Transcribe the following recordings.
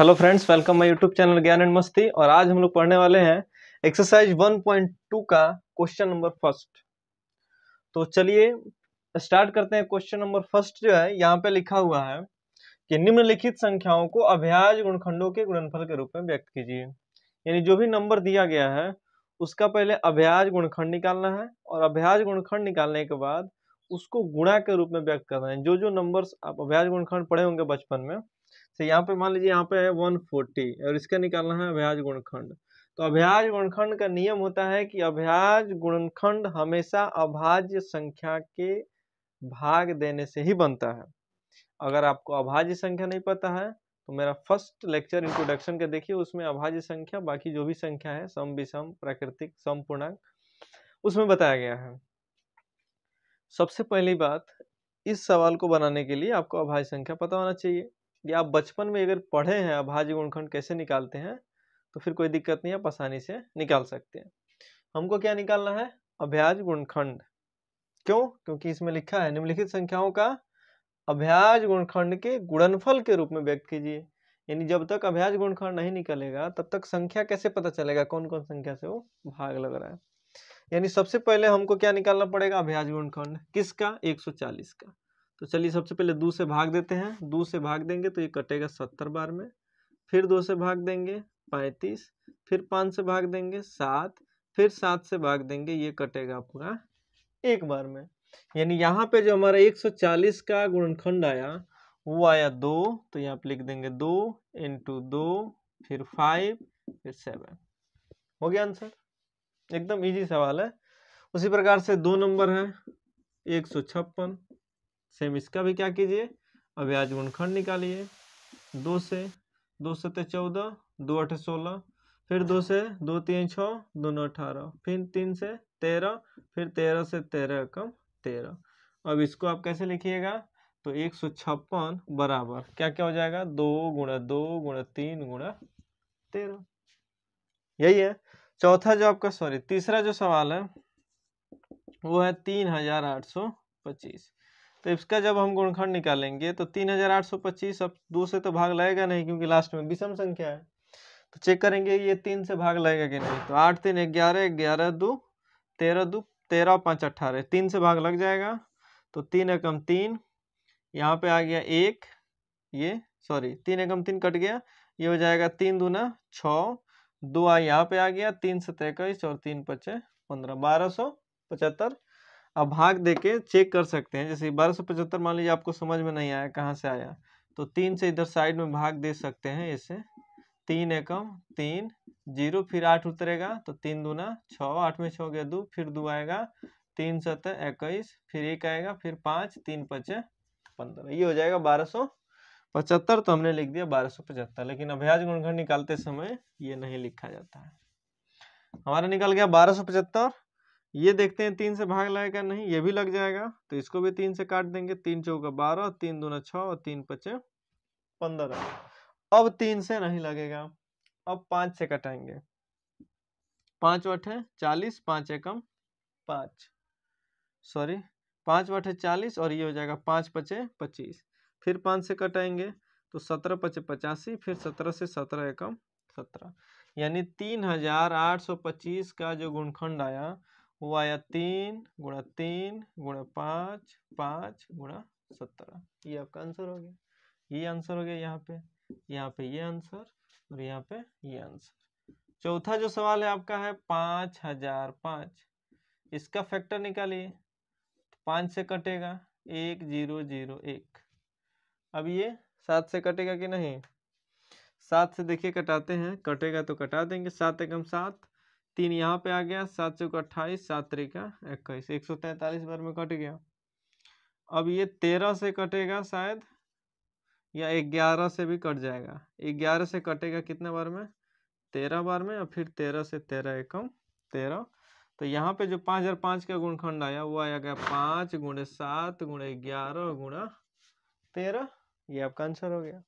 hello friends welcome my YouTube channel Gyan and Masti और आज हम लोग पढ़ने वाले हैं एक्सरसाइज 1.2 का क्वेश्चन नंबर फर्स्ट तो चलिए स्टार्ट करते हैं क्वेश्चन नंबर फर्स्ट जो है यहाँ पे लिखा हुआ है कि निम्नलिखित संख्याओं को अभ्याज गुणखंडों के गुणनफल के रूप में व्यक्त कीजिए यानी जो भी नंबर दिया गया है उसका पहले अभ्याज गुणखंड निकालना है और अभ्याज गुणखंड निकालने के बाद उसको गुणा के रूप में व्यक्त करना है जो जो नंबर्स आप अभ्याज गुणखंड पढ़े होंगे बचपन में तो यहाँ पे मान लीजिए यहाँ पे है वन फोर्टी और इसका निकालना है अभ्याज गुणखंड तो अभ्याज गुणखंड का नियम होता है कि अभ्याज गुणखंड हमेशा अभाज्य संख्या के भाग देने से ही बनता है अगर आपको अभाज्य संख्या नहीं पता है तो मेरा फर्स्ट लेक्चर इंट्रोडक्शन का देखिए उसमें अभाज्य संख्या बाकी जो भी संख्या है सम विषम प्राकृतिक सम पूर्णांक उसमें बताया गया है सबसे पहली बात इस सवाल को बनाने के लिए आपको अभाज्य संख्या पता होना चाहिए कि आप बचपन में अगर पढ़े हैं अभाज्य गुणखंड कैसे निकालते हैं तो फिर कोई दिक्कत नहीं आप आसानी से निकाल सकते हैं हमको क्या निकालना है अभ्याज गुणखंड क्यों क्योंकि इसमें लिखा है निम्नलिखित संख्याओं का अभ्याज गुणखंड के गुणनफल के रूप में व्यक्त कीजिए यानी जब तक अभ्याज गुणखंड नहीं निकलेगा तब तक संख्या कैसे पता चलेगा कौन कौन संख्या से वो भाग लग रहा है यानी सबसे पहले हमको क्या निकालना पड़ेगा अभ्याज गुणखंड किसका 140 का तो चलिए सबसे पहले दो से भाग देते हैं दो से भाग देंगे तो ये कटेगा सत्तर बार में फिर दो से भाग देंगे पैंतीस फिर पाँच से भाग देंगे सात फिर सात से भाग देंगे ये कटेगा पूरा एक बार में यानी यहाँ पे जो हमारा 140 का गुणनखंड आया वो आया दो तो यहाँ पे लिख देंगे दो इंटू दो फिर फाइव फिर सेवन हो गया आंसर एकदम इजी सवाल है उसी प्रकार से दो नंबर है एक सौ छप्पन सेम इसका भी क्या कीजिए अव्याज गुणखंड निकालिए दो से दो सत्य चौदह दो अठ सोलह फिर दो से दो तीन छः दोनों अठारह फिर तीन से तेरह फिर तेरह से तेरह कम तेरह अब इसको आप कैसे लिखिएगा तो एक सौ छप्पन बराबर क्या क्या हो जाएगा दो गुणा दो गुणा तीन गुणा तेरह यही है चौथा जो आपका सॉरी तीसरा जो सवाल है वो है तीन हजार आठ सौ पच्चीस तो इसका जब हम गुणखंड निकालेंगे तो तीन हजार आठ सौ पच्चीस अब दो से तो भाग लगेगा नहीं क्योंकि लास्ट में विषम संख्या है तो चेक करेंगे ये तीन से भाग लगेगा कि नहीं तो आठ तीन ग्यारह ग्यारह दो तेरह दो तेरह पाँच अट्ठारह तीन से भाग लग जाएगा तो तीन एकम तीन यहाँ पे आ गया एक ये सॉरी तीन एकम तीन कट गया ये हो जाएगा तीन दूना छः दो आ यहाँ पे आ गया तीन सौ इक्कीस और तीन पचे पंद्रह बारह सौ पचहत्तर आप भाग दे के चेक कर सकते हैं जैसे बारह सौ पचहत्तर मान लीजिए आपको समझ में नहीं आया कहाँ से आया तो तीन से इधर साइड में भाग दे सकते हैं इसे तीन एकम तीन जीरो फिर आठ उतरेगा तो तीन दूना छः आठ में छ हो गया दो फिर दो आएगा तीन सतह इक्कीस फिर एक आएगा फिर पाँच तीन पचे पंद्रह ये हो जाएगा बारह सौ पचहत्तर तो हमने लिख दिया बारह सौ पचहत्तर लेकिन अभ्यास गुणखंड निकालते समय ये नहीं लिखा जाता है हमारा निकल गया बारह सौ पचहत्तर ये देखते हैं तीन से भाग लगेगा नहीं ये भी लग जाएगा तो इसको भी तीन से काट देंगे तीन चौका बारह तीन दोनों छः और तीन पचे पंद्रह अब तीन से नहीं लगेगा अब पाँच से कटाएंगे पाँच वठे चालीस पाँच एकम पाँच सॉरी पाँच वठे चालीस और ये हो जाएगा पाँच पचे पच्चीस फिर पाँच से कटाएंगे तो सत्रह पचे पचासी फिर सत्रह से सत्रह एकम सत्रह यानी तीन हजार आठ सौ पच्चीस का जो गुणखंड आया वो आया तीन गुणा तीन गुणा पाँच पाँच गुणा सत्रह ये आपका आंसर हो गया ये आंसर हो गया यहाँ पे यहाँ पे ये आंसर और यहाँ पे ये आंसर चौथा जो सवाल है आपका है पाँच हजार पाँच इसका फैक्टर निकालिए पाँच से कटेगा एक जीरो जीरो एक अब ये सात से कटेगा कि नहीं सात से देखिए कटाते हैं कटेगा तो कटा देंगे सात एकम सात तीन यहाँ पे आ गया सात सौ अट्ठाईस सात त्रिका इक्कीस एक सौ तैंतालीस बार में कट गया अब ये तेरह से कटेगा शायद या ग्यारह से भी कट जाएगा ग्यारह से कटेगा कितने बार में तेरह बार में और फिर तेरह से तेरह एकम तेरह तो यहाँ पे जो पाँच हज़ार पाँच का गुणखंड आया वो आया गया पाँच गुणे सात गुणे ग्यारह गुणा तेरह ये आपका आंसर हो गया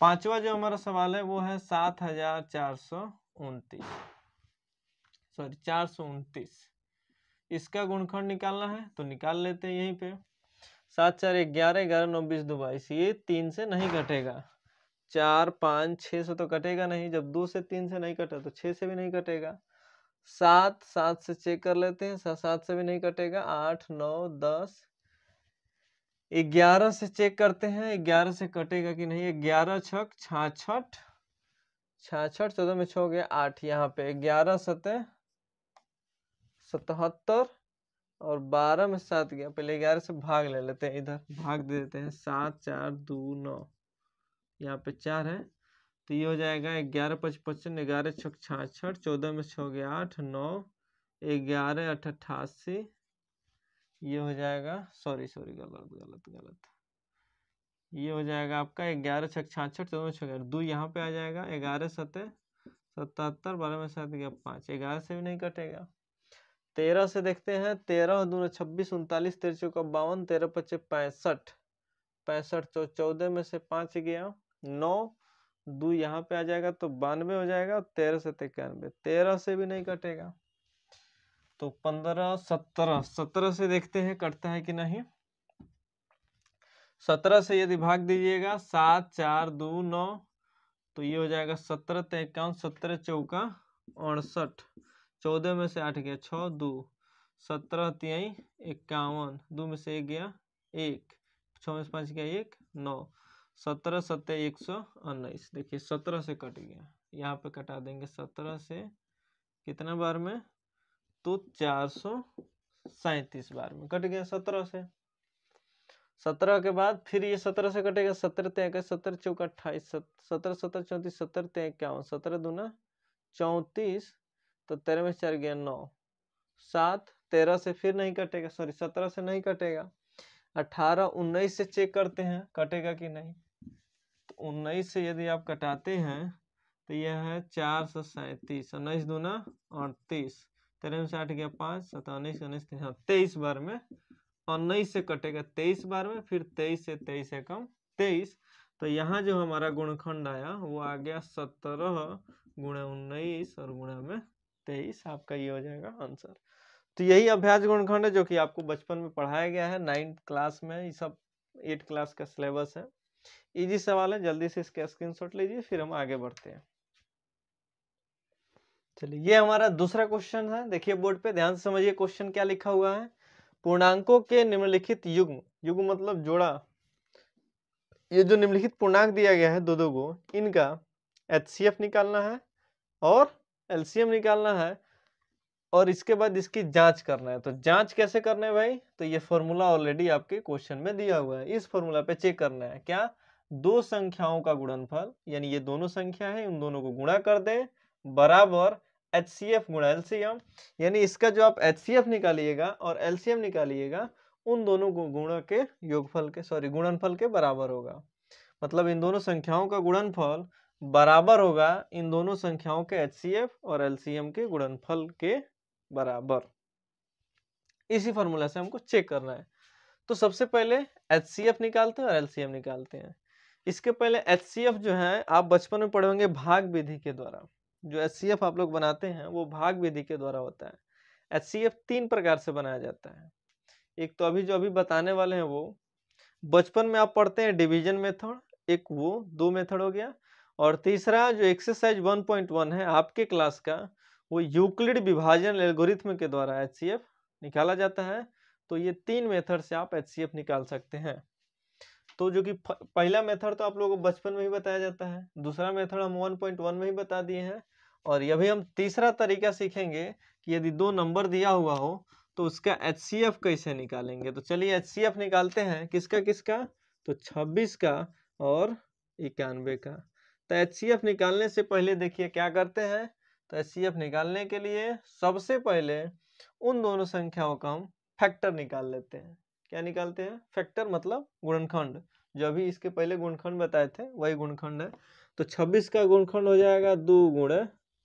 पांचवा जो हमारा सवाल है वो है सात हजार चार सौ उनतीस सॉरी चार सौ उनतीस इसका गुणखंड निकालना है तो निकाल लेते हैं यहीं पे सात चार ग्यारह ग्यारह नौ बीस दो बाईस ये तीन से नहीं कटेगा चार पाँच छः से तो कटेगा नहीं जब दो से तीन से नहीं कटा तो छः से भी नहीं कटेगा सात सात से चेक कर लेते हैं सात सात से भी नहीं कटेगा आठ नौ दस ग्यारह से चेक करते हैं ग्यारह से कटेगा कि नहीं ग्यारह छक छाछठ छाछठ चौदह में छो गया आठ यहाँ पे ग्यारह सतह सतहत्तर और बारह में सात गया पहले ग्यारह से भाग ले लेते हैं इधर भाग दे देते हैं सात चार दो नौ यहाँ पे चार है तो ये हो जाएगा ग्यारह पच पचपन ग्यारह छः छाछठ चौदह में छः गया आठ नौ ग्यारह अठ अट्ठासी ये हो जाएगा सॉरी सॉरी गलत गलत गलत ये हो जाएगा आपका ग्यारह छः छाछठ चौदह में छः ग्यारह दो यहाँ पे आ जाएगा ग्यारह सतह सतहत्तर बारह में सात गया पाँच ग्यारह से भी नहीं कटेगा तेरह से देखते हैं तेरह दून छब्बीस उनतालीस तेरह चौका बावन तेरह पच्चे पैंसठ पैंसठ तो चौदह में से पाँच गया नौ दो यहाँ पे आ जाएगा तो बानवे हो जाएगा तेरह से तिरानवे तेरह से भी नहीं कटेगा तो पंद्रह सत्रह सत्रह से देखते हैं कटता है कि नहीं सत्रह से यदि भाग दीजिएगा सात चार दो नौ तो ये हो जाएगा सत्रह तेकावन सत्रह चौका अड़सठ चौदह में से आठ गया छ दो सत्रह तिहाई इक्यावन दो में से एक गया एक छः में से पाँच गया एक नौ सत्रह सत्य एक सौ उन्नीस देखिए सत्रह से कट गया यहाँ पे कटा देंगे सत्रह से कितना बार में तो चार सौ सैंतीस बार में कट गया सत्रह से सत्रह के बाद फिर ये सत्रह से कटेगा सत्रह तय का सत्रह चौक अट्ठाईस सत्रह सत्रह चौंतीस सत्रह तय इक्यावन सत्रह दूना चौंतीस तो तेरह में चार गया नौ सात तेरह से फिर नहीं कटेगा सॉरी सत्रह से नहीं कटेगा अठारह उन्नीस से चेक करते हैं कटेगा कि नहीं तो उन्नीस से यदि आप कटाते हैं तो यह है चार सौ सैंतीस उन्नीस दूना अड़तीस तेरह में साठ गया पाँच सत्रह उन्नीस उन्नीस हाँ तेईस बार में उन्नीस से कटेगा तेईस बार में फिर तेईस से तेईस से कम तेईस तो यहाँ जो हमारा गुणखंड आया वो आ गया सत्रह गुणा उन्नीस और गुणा में तेईस आपका ये हो जाएगा आंसर तो यही अभ्यास गुणखंड है जो कि आपको बचपन में पढ़ाया गया है नाइन्थ क्लास में ये सब एट क्लास का सिलेबस है इजी सवाल है जल्दी से इसका स्क्रीनशॉट लीजिए फिर हम आगे बढ़ते हैं चलिए ये हमारा दूसरा क्वेश्चन है देखिए बोर्ड पे ध्यान से समझिए क्वेश्चन क्या लिखा हुआ है पूर्णांकों के निम्नलिखित युग्म युग्म मतलब जोड़ा ये जो निम्नलिखित पूर्णांक दिया गया है दो दो को इनका एच निकालना है और एलसीएम निकालना है और इसके बाद इसकी जांच करना है तो जांच कैसे करना है भाई तो ये फॉर्मूला ऑलरेडी आपके क्वेश्चन में दिया हुआ है इस फॉर्मूला पे चेक करना है क्या दो संख्याओं का गुणनफल यानी ये दोनों संख्या है उन दोनों को गुणा कर दें बराबर एच सी एफ गुणा एलसीएम यानी इसका जो आप एच सी एफ निकालिएगा और एलसीएम निकालिएगा उन दोनों को गुणा के योगफल के सॉरी गुणनफल के बराबर होगा मतलब इन दोनों संख्याओं का गुणनफल बराबर होगा इन दोनों संख्याओं के एच और एल के गुणनफल के बराबर इसी फॉर्मूला से हमको चेक करना है तो सबसे पहले एच निकालते हैं और एल निकालते हैं इसके पहले एच जो है आप बचपन में पढ़ेंगे भाग विधि के द्वारा जो एच आप लोग बनाते हैं वो भाग विधि के द्वारा होता है एच तीन प्रकार से बनाया जाता है एक तो अभी जो अभी बताने वाले हैं वो बचपन में आप पढ़ते हैं डिवीजन मेथड एक वो दो मेथड हो गया और तीसरा जो एक्सरसाइज 1.1 है आपके क्लास का वो यूक्लिड विभाजन एल्गोरिथम के द्वारा एच निकाला जाता है तो ये तीन मेथड से आप एच निकाल सकते हैं तो जो कि पहला मेथड तो आप लोगों को बचपन में ही बताया जाता है दूसरा मेथड हम 1.1 में ही बता दिए हैं और ये भी हम तीसरा तरीका सीखेंगे कि यदि दो नंबर दिया हुआ हो तो उसका एच कैसे निकालेंगे तो चलिए एच निकालते हैं किसका किसका तो छब्बीस का और इक्यानवे का तो एच निकालने से पहले देखिए क्या करते हैं तो एच निकालने के लिए सबसे पहले उन दोनों संख्याओं का हम फैक्टर निकाल लेते हैं क्या निकालते हैं फैक्टर मतलब गुणनखंड जो अभी इसके पहले गुणखंड बताए थे वही गुणखंड है तो छब्बीस का गुणखंड हो जाएगा दो गुण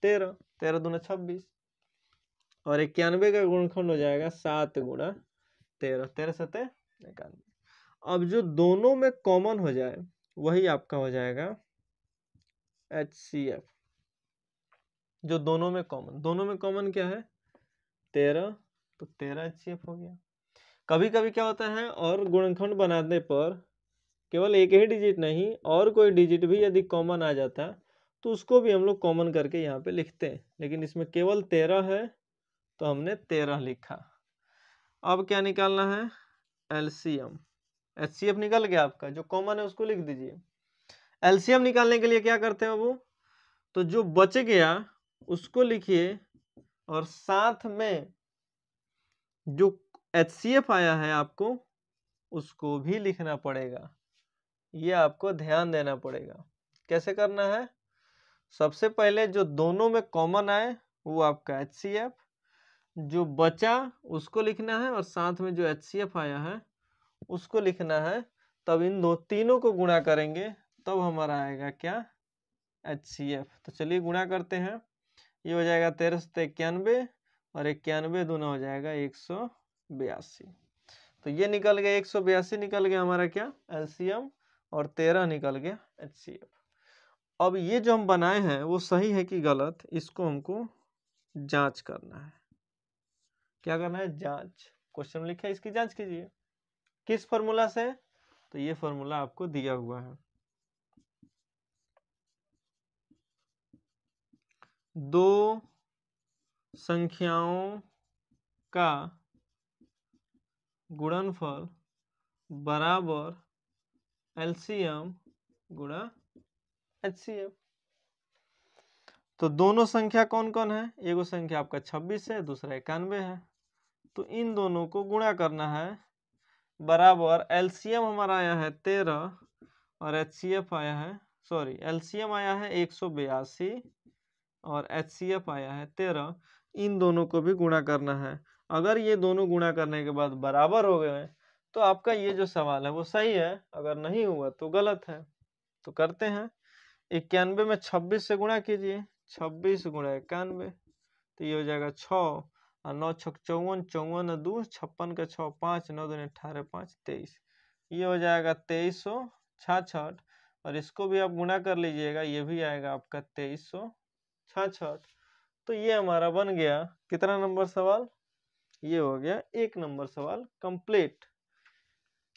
तेरह तेरह दोनों छब्बीस और इक्यानवे का गुणखंड हो जाएगा सात गुणा तेरह तेरह सत्य इक्यानवे अब जो दोनों में कॉमन हो जाए वही आपका हो जाएगा एच सी एफ जो दोनों में कॉमन दोनों में कॉमन क्या है तेरह तो तेरह एच सी एफ हो गया कभी कभी क्या होता है और गुणखंड बनाने पर केवल एक ही डिजिट नहीं और कोई डिजिट भी यदि कॉमन आ जाता तो उसको भी हम लोग कॉमन करके यहाँ पे लिखते हैं लेकिन इसमें केवल तेरह है तो हमने तेरह लिखा अब क्या निकालना है L C M H C F निकल गया आपका जो कॉमन है उसको लिख दीजिए एलसीएम निकालने के लिए क्या करते हैं बाबू तो जो बच गया उसको लिखिए और साथ में जो एच आया है आपको उसको भी लिखना पड़ेगा ये आपको ध्यान देना पड़ेगा कैसे करना है सबसे पहले जो दोनों में कॉमन आए वो आपका एच जो बचा उसको लिखना है और साथ में जो एच आया है उसको लिखना है तब इन दो तीनों को गुणा करेंगे तब हमारा आएगा क्या एच सी एफ तो चलिए गुणा करते हैं ये हो जाएगा तेरह सौ इक्यानवे और इक्यानवे दोनों हो जाएगा एक सौ बयासी तो ये निकल गया एक सौ बयासी निकल गया हमारा क्या एम और तेरह निकल गया एच सी एफ अब ये जो हम बनाए हैं वो सही है कि गलत इसको हमको जांच करना है क्या करना है जांच क्वेश्चन लिखा है इसकी जांच कीजिए किस फॉर्मूला से तो ये फॉर्मूला आपको दिया हुआ है दो संख्याओं का गुणनफल बराबर एलसीएम गुणा एचसीएम तो दोनों संख्या कौन कौन है एगो संख्या आपका छब्बीस है दूसरा इक्यानवे है तो इन दोनों को गुणा करना है बराबर एलसीएम हमारा आया है तेरह और एचसीएफ आया है सॉरी एलसीएम आया है एक सौ बयासी और एच आया है तेरह इन दोनों को भी गुणा करना है अगर ये दोनों गुणा करने के बाद बराबर हो गए तो आपका ये जो सवाल है वो सही है अगर नहीं हुआ तो गलत है तो करते हैं इक्यानवे में छब्बीस से गुणा कीजिए छब्बीस गुणा इक्यानवे तो ये हो जाएगा छ और नौ छ चौवन चौवन दो छप्पन का छः पाँच नौ दो अठारह पाँच तेईस ये हो जाएगा तेईस सौ छाछठ और इसको भी आप गुणा कर लीजिएगा ये भी आएगा आपका तेईस सौ छाछठ तो ये हमारा बन गया कितना नंबर सवाल ये हो गया एक नंबर सवाल कंप्लीट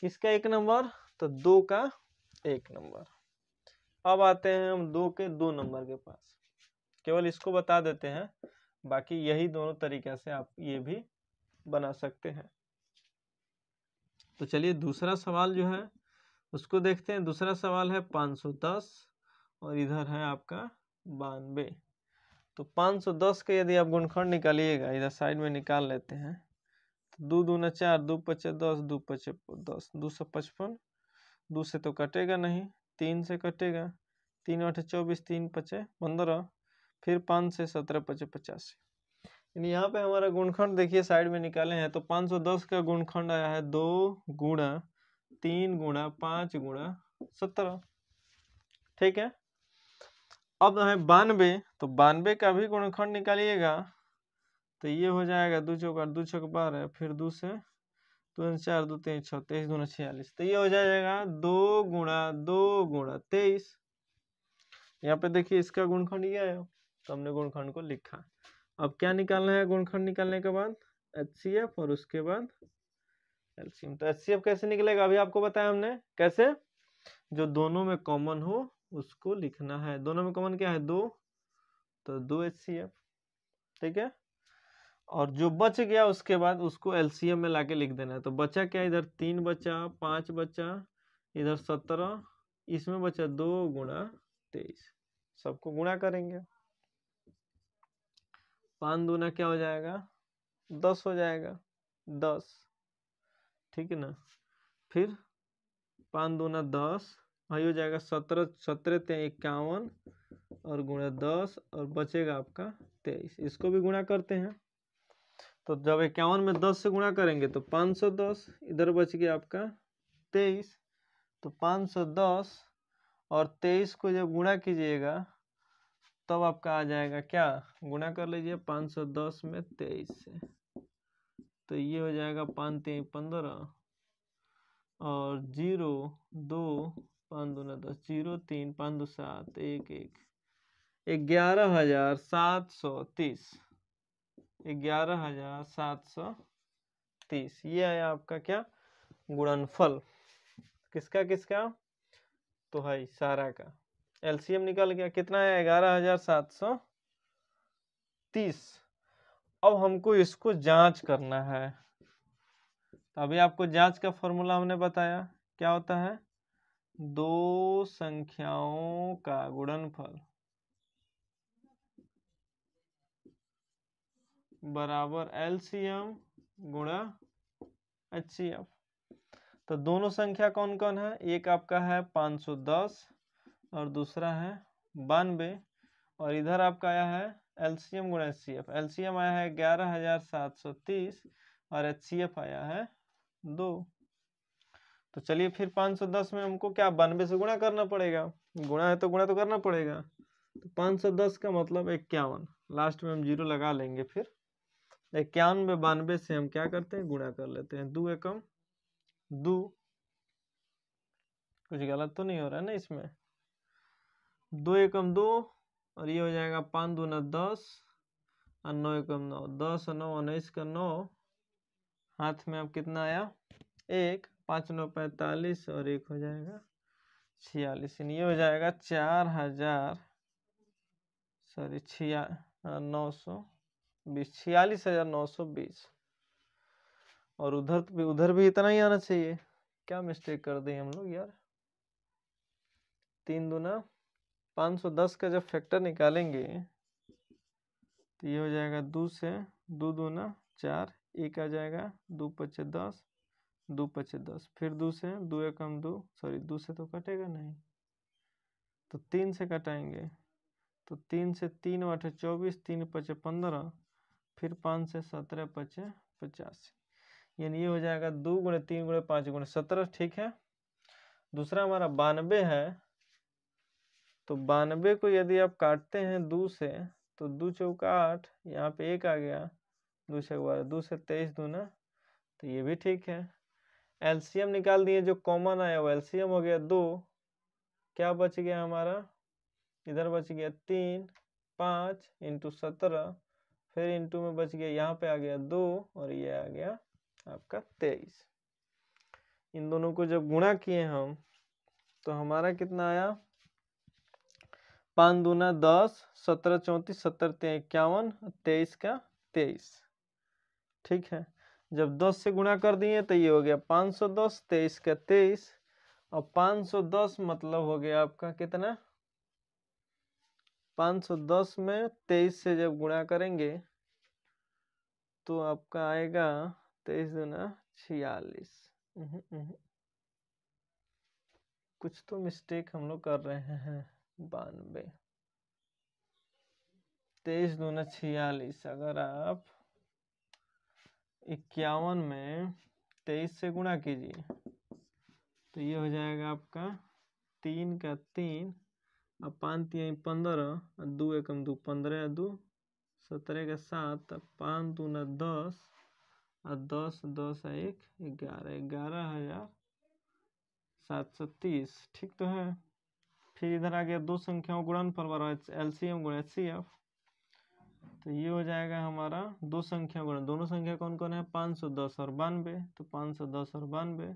किसका एक नंबर तो दो का एक नंबर अब आते हैं हम दो के दो नंबर के पास केवल इसको बता देते हैं बाकी यही दोनों तरीके से आप ये भी बना सकते हैं तो चलिए दूसरा सवाल जो है उसको देखते हैं दूसरा सवाल है 510 और इधर है आपका बानवे तो 510 का यदि आप गुणखंड निकालिएगा इधर साइड में निकाल लेते हैं तो दो दूना चार दो पचे दस दो पचे दस दो सौ पचपन दो से तो कटेगा नहीं तीन से कटेगा तीन आठ चौबीस तीन पचे पंद्रह फिर पाँच से सत्रह पचे पचासी यानी यहाँ पे हमारा गुणखंड देखिए साइड में निकाले हैं तो 510 का गुणखंड आया है दो गुणा तीन गुणा पाँच गुणा सत्रह ठीक है अब है बानवे तो बानवे का भी गुणखंड निकालिएगा तो ये हो जाएगा दो चौका दो चौक बारह फिर दो से दो चार दो तेईस छः तेईस दून छियालीस तो ये हो जाएगा दो गुणा दो गुणा तेईस यहाँ पे देखिए इसका गुणखंड ये है तो हमने गुणखंड को लिखा अब क्या निकालना है गुणखंड निकालने के बाद एच और उसके बाद एल्सियम तो एच कैसे निकलेगा अभी आपको बताया हमने कैसे जो दोनों में कॉमन हो उसको लिखना है दोनों में कॉमन क्या है दो तो दो एच सी एफ ठीक है और जो बच गया उसके बाद उसको एलसीएम में लाके लिख देना है तो बचा क्या इधर तीन बचा पांच बचा इधर सत्रह इसमें बचा दो गुणा तेईस सबको गुणा करेंगे पाँच दूना क्या हो जाएगा दस हो जाएगा दस ठीक है ना फिर पाँच दूना दस भाई हो जाएगा सत्रह सत्रह ते इक्यावन और गुणा दस और बचेगा आपका तेईस इसको भी गुणा करते हैं तो जब इक्यावन में दस से गुणा करेंगे तो पाँच सौ दस इधर बच गया आपका तेईस तो पाँच सौ दस और तेईस को जब गुणा कीजिएगा तब तो आपका आ जाएगा क्या गुणा कर लीजिए पाँच सौ दस में तेईस से तो ये हो जाएगा पाँच तीन पंद्रह और जीरो दो पाँच दो नौ दस जीरो तीन पाँच दो सात एक एक ग्यारह हजार सात सौ तीस ग्यारह हजार सात सौ तीस ये आया आपका क्या गुणनफल किसका किसका तो है सारा का एलसीएम निकल गया कितना है ग्यारह हजार सात सौ तीस अब हमको इसको जांच करना है अभी आपको जांच का फॉर्मूला हमने बताया क्या होता है दो संख्याओं का गुणनफल बराबर एलसीएम गुणा एच तो दोनों संख्या कौन कौन है एक आपका है 510 और दूसरा है बानवे और इधर आपका आया है एलसीएम गुणा एच एलसीएम आया है ग्यारह हजार सात सौ तीस और एच आया है दो तो चलिए फिर 510 में हमको क्या बानवे से गुणा करना पड़ेगा गुणा है तो गुणा तो करना पड़ेगा तो 510 का मतलब इक्यावन लास्ट में हम जीरो लगा लेंगे फिर इक्यानवे बानवे से हम क्या करते हैं गुणा कर लेते हैं दो एकम दो कुछ गलत तो नहीं हो रहा है ना इसमें दो एकम दो और ये हो जाएगा पाँच दो न दस और नौ एकम नौ दस और नौ उन्नीस का नौ हाथ में अब कितना आया एक पाँच नौ पैंतालीस और एक हो जाएगा छियालीस ये हो जाएगा चार हजार सॉरी छिया नौ सौ बीस छियालीस हजार नौ सौ बीस और उधर भी उधर भी इतना ही आना चाहिए क्या मिस्टेक कर दी हम लोग यार तीन दूना पाँच सौ दस का जब फैक्टर निकालेंगे तो ये हो जाएगा दो से दो दुना चार एक आ जाएगा दो पच्चीस दस दो पचे दस फिर दो से दो एकम दो सॉरी दो से तो कटेगा नहीं तो तीन से कटाएंगे तो तीन से तीन आठ चौबीस तीन पचे पंद्रह फिर पाँच से सत्रह पचे पचासी यानी ये हो जाएगा दो गुणे तीन गुणे पाँच गुणे सत्रह ठीक है दूसरा हमारा बानवे है तो बानवे को यदि आप काटते हैं दो से तो दो चौका आठ यहाँ पे एक आ गया दो से बारह दो से तेईस दूना तो ये भी ठीक है एलसीएम निकाल दिए जो कॉमन आया वो एलसीएम हो गया दो क्या बच गया हमारा इधर बच गया तीन पाँच इंटू सत्रह फिर इंटू में बच गया यहाँ पे आ गया दो और ये आ गया आपका तेईस इन दोनों को जब गुणा किए हम तो हमारा कितना आया पाँच दूना दस सत्रह चौंतीस सत्तर इक्यावन तेईस का तेईस ठीक है जब दस से गुणा कर दिए तो ये हो गया पाँच सौ दस तेईस का तेईस और पाँच सौ दस मतलब हो गया आपका कितना पाँच सौ दस में तेईस से जब गुणा करेंगे तो आपका आएगा तेईस दुना छियालीस कुछ तो मिस्टेक हम लोग कर रहे हैं बानवे तेईस न छियालीस अगर आप इक्यावन में तेईस से गुणा कीजिए तो ये हो जाएगा आपका तीन का तीन अब पाँच तीन पंद्रह और दो एकम दो पंद्रह दो सत्रह का सात पाँच दो न दस और दस दस एक ग्यारह ग्यारह हजार सात सौ तीस ठीक तो है फिर इधर आ गया दो संख्याओं गुणन पर एल सी एम गुण एच सी एफ तो ये हो जाएगा हमारा दो संख्या गुण दोनों संख्या कौन कौन है पाँच सौ दस और बानवे तो पाँच सौ दस और बानवे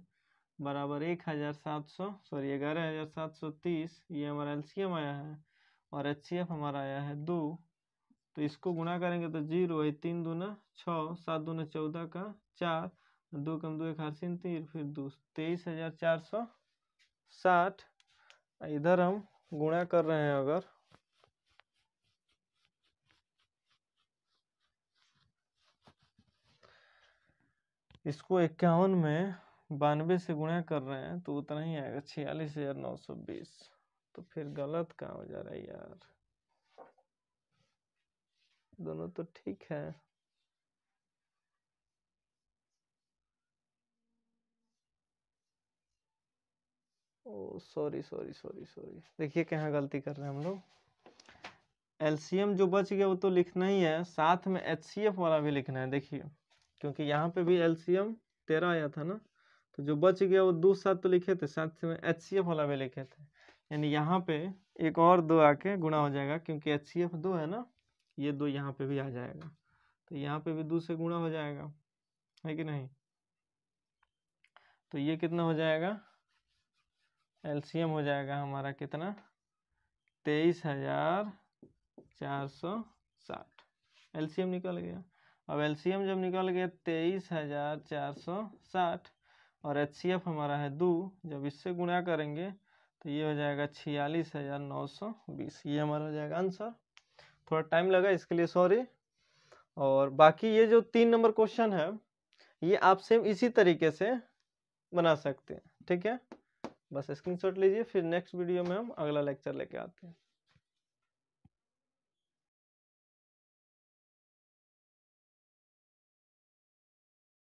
बराबर एक हज़ार सात सौ सॉरी ग्यारह हज़ार सात सौ तीस ये हमारा एम आया है और एच सी एफ हमारा आया है दो तो इसको गुणा करेंगे तो जीरो है तीन दूना छः सात दूना चौदह का चार दो कम दो एक हरसिन तीन फिर दो तेईस हज़ार चार सौ साठ इधर हम गुणा कर रहे हैं अगर इसको इक्यावन में बानवे से गुणा कर रहे हैं तो उतना ही आएगा छियालीस हजार नौ सौ बीस तो फिर गलत कहाँ हो जा रहा है यार दोनों तो ठीक है oh sorry sorry sorry sorry देखिए कहाँ गलती कर रहे हैं हम लोग एलसीएम जो बच गया वो तो लिखना ही है साथ में एचसीएफ वाला भी लिखना है देखिए क्योंकि यहाँ पे भी एलसीएम तेरह आया था ना तो जो बच गया वो दो सात तो लिखे थे साथ में एच सी एफ वाला भी लिखे थे यानी यहाँ पे एक और दो आके गुणा हो जाएगा क्योंकि एच सी एफ दो है ना ये दो यहाँ पे भी आ जाएगा तो यहाँ पे भी दो से गुणा हो जाएगा है कि नहीं तो ये कितना हो जाएगा एलसीएम हो जाएगा हमारा कितना तेईस हजार चार सौ साठ एलसीएम निकल गया अब एल जब निकल गया तेईस हज़ार चार सौ साठ और एच हमारा है दो जब इससे गुणा करेंगे तो ये हो जाएगा छियालीस हज़ार नौ सौ बीस ये हमारा हो जाएगा आंसर थोड़ा टाइम लगा इसके लिए सॉरी और बाकी ये जो तीन नंबर क्वेश्चन है ये आप सेम इसी तरीके से बना सकते हैं ठीक है बस स्क्रीनशॉट लीजिए फिर नेक्स्ट वीडियो में हम अगला लेक्चर लेके आते हैं